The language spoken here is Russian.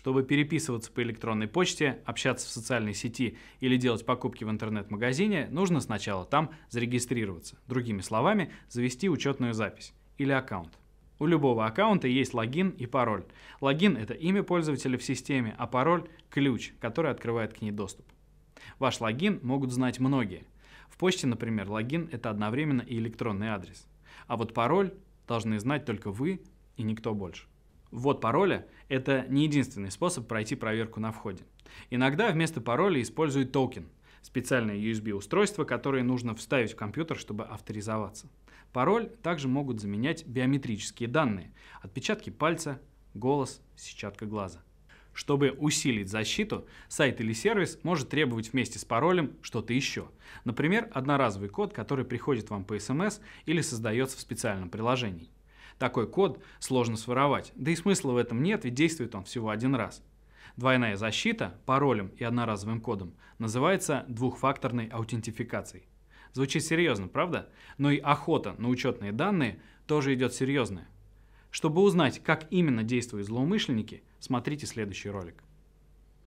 Чтобы переписываться по электронной почте, общаться в социальной сети или делать покупки в интернет-магазине, нужно сначала там зарегистрироваться. Другими словами, завести учетную запись или аккаунт. У любого аккаунта есть логин и пароль. Логин – это имя пользователя в системе, а пароль – ключ, который открывает к ней доступ. Ваш логин могут знать многие. В почте, например, логин – это одновременно и электронный адрес. А вот пароль должны знать только вы и никто больше. Ввод пароля – это не единственный способ пройти проверку на входе. Иногда вместо пароля используют токен – специальное USB-устройство, которое нужно вставить в компьютер, чтобы авторизоваться. Пароль также могут заменять биометрические данные – отпечатки пальца, голос, сетчатка глаза. Чтобы усилить защиту, сайт или сервис может требовать вместе с паролем что-то еще. Например, одноразовый код, который приходит вам по СМС эм или создается в специальном приложении. Такой код сложно своровать, да и смысла в этом нет, ведь действует он всего один раз. Двойная защита паролем и одноразовым кодом называется двухфакторной аутентификацией. Звучит серьезно, правда? Но и охота на учетные данные тоже идет серьезная. Чтобы узнать, как именно действуют злоумышленники, смотрите следующий ролик.